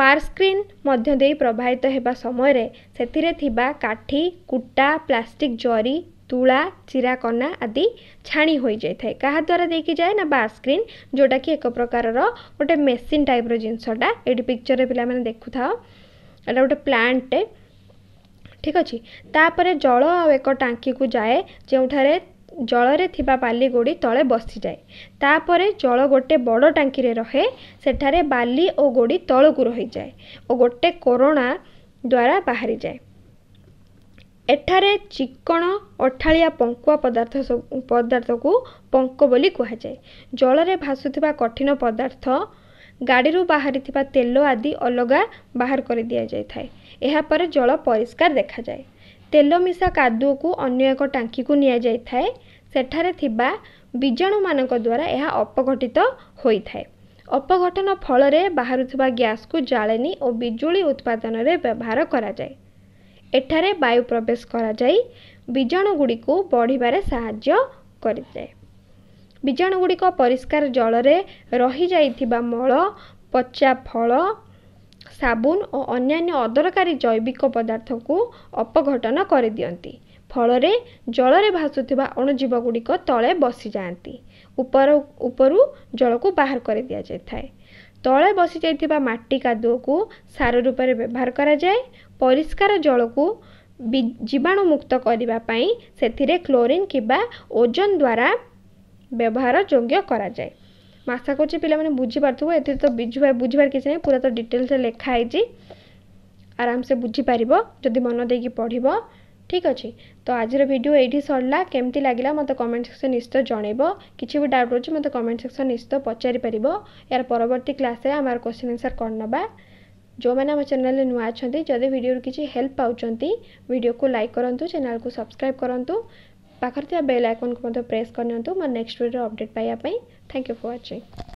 [SPEAKER 1] ବାର୍ସ୍କ୍ରିନ୍ ମଧ୍ୟ ଦେଇ ପ୍ରବାହିତ ହେବା ସମୟରେ ସେଥିରେ ଥିବା କାଠି କୁଟା ପ୍ଲାଷ୍ଟିକ୍ ଜରି ତୁଳା ଚିରାକନା ଆଦି ଛାଣି ହୋଇଯାଇଥାଏ କାହାଦ୍ୱାରା ଦେଇକି ଯାଏ ନା ବାର୍ସ୍କ୍ରିନ୍ ଯେଉଁଟାକି ଏକ ପ୍ରକାରର ଗୋଟେ ମେସିନ୍ ଟାଇପ୍ର ଜିନିଷଟା ଏଇଠି ପିକ୍ଚର୍ରେ ପିଲାମାନେ ଦେଖୁଥାଅ ଏଇଟା ଗୋଟେ ପ୍ଲାଣ୍ଟଟେ ଠିକ୍ ଅଛି ତାପରେ ଜଳ ଆଉ ଏକ ଟାଙ୍କିକୁ ଯାଏ ଯେଉଁଠାରେ ଜଳରେ ଥିବା ବାଲି ଗୋଡ଼ି ତଳେ ବସିଯାଏ ତାପରେ ଜଳ ଗୋଟେ ବଡ଼ ଟାଙ୍କିରେ ରହେ ସେଠାରେ ବାଲି ଓ ଗୋଡ଼ି ତଳକୁ ରହିଯାଏ ଓ ଗୋଟେ କରୋନା ଦ୍ୱାରା ବାହାରିଯାଏ ଏଠାରେ ଚିକ୍କଣ ଅଠାଳିଆ ପଙ୍କୁଆ ପଦାର୍ଥ ପଦାର୍ଥକୁ ପଙ୍କ ବୋଲି କୁହାଯାଏ ଜଳରେ ଭାସୁଥିବା କଠିନ ପଦାର୍ଥ ଗାଡ଼ିରୁ ବାହାରିଥିବା ତେଲ ଆଦି ଅଲଗା ବାହାର କରି ଦିଆଯାଇଥାଏ ଏହାପରେ ଜଳ ପରିଷ୍କାର ଦେଖାଯାଏ ତେଲ ମିଶା କାଦୁଅକୁ ଅନ୍ୟ ଏକ ଟାଙ୍କିକୁ ନିଆଯାଇଥାଏ ସେଠାରେ ଥିବା ବୀଜାଣୁମାନଙ୍କ ଦ୍ୱାରା ଏହା ଅପଘଟିତ ହୋଇଥାଏ ଅପଘଟନ ଫଳରେ ବାହାରୁଥିବା ଗ୍ୟାସ୍କୁ ଜାଳେଣୀ ଓ ବିଜୁଳି ଉତ୍ପାଦନରେ ବ୍ୟବହାର କରାଯାଏ ଏଠାରେ ବାୟୁ ପ୍ରବେଶ କରାଯାଇ ବୀଜାଣୁଗୁଡ଼ିକୁ ବଢ଼ିବାରେ ସାହାଯ୍ୟ କରିଥାଏ ବୀଜାଣୁଗୁଡ଼ିକ ପରିଷ୍କାର ଜଳରେ ରହିଯାଇଥିବା ମଳ ପଚା ଫଳ ସାବୁନ ଓ ଅନ୍ୟାନ୍ୟ ଅଦରକାରୀ ଜୈବିକ ପଦାର୍ଥକୁ ଅପଘଟନ କରିଦିଅନ୍ତି ଫଳରେ ଜଳରେ ଭାସୁଥିବା ଅଣୁଜୀବଗୁଡ଼ିକ ତଳେ ବସିଯାଆନ୍ତି ଉପର ଉପରୁ ଜଳକୁ ବାହାର କରି ଦିଆଯାଇଥାଏ ତଳେ ବସିଯାଇଥିବା ମାଟି କାଦୁଅକୁ ସାର ରୂପରେ ବ୍ୟବହାର କରାଯାଏ ପରିଷ୍କାର ଜଳକୁ ବି ଜୀବାଣୁମୁକ୍ତ କରିବା ପାଇଁ ସେଥିରେ କ୍ଲୋରିନ୍ କିମ୍ବା ଓଜନ ଦ୍ୱାରା ବ୍ୟବହାର ଯୋଗ୍ୟ କରାଯାଏ ମୁଁ ଆଶା କରୁଛି ପିଲାମାନେ ବୁଝିପାରୁଥିବ ଏଥିରେ ତ ବୁଝିବାର କିଛି ନାହିଁ ପୁରା ତ ଡିଟେଲ୍ସରେ ଲେଖା ହେଇଛି ଆରାମସେ ବୁଝିପାରିବ ଯଦି ମନ ଦେଇକି ପଢ଼ିବ ଠିକ୍ ଅଛି ତ ଆଜିର ଭିଡ଼ିଓ ଏଇଠି ସରିଲା କେମିତି ଲାଗିଲା ମୋତେ କମେଣ୍ଟ ସେକ୍ସନ୍ ନିଶ୍ଚିତ ଜଣାଇବ କିଛି ବି ଡାଉଟ୍ ରହୁଛି ମୋତେ କମେଣ୍ଟ ସେକ୍ସନ୍ ନିଶ୍ଚିତ ପଚାରିପାରିବ ଏହାର ପରବର୍ତ୍ତୀ କ୍ଲାସ୍ରେ ଆମର କ୍ୱେଶ୍ଚିନ୍ ଆନ୍ସର୍ କ'ଣ ନେବା ଯେଉଁମାନେ ଆମ ଚ୍ୟାନେଲ୍ରେ ନୂଆ ଅଛନ୍ତି ଯଦି ଭିଡ଼ିଓରୁ କିଛି ହେଲ୍ପ ପାଉଛନ୍ତି ଭିଡ଼ିଓକୁ ଲାଇକ୍ କରନ୍ତୁ ଚ୍ୟାନେଲ୍କୁ ସବସ୍କ୍ରାଇବ୍ କରନ୍ତୁ ପାଖରେ ଥିବା ବେଲ୍ ଆଇକନ୍କୁ ମଧ୍ୟ ପ୍ରେସ୍ କରିନିଅନ୍ତୁ ମୋର ନେକ୍ସଟ ଭିଡ଼ିଓ ଅପଡ଼େଟ୍ ପାଇବା ପାଇଁ ଥ୍ୟାଙ୍କ ୟୁ ଫର୍ ୱାଚିଂ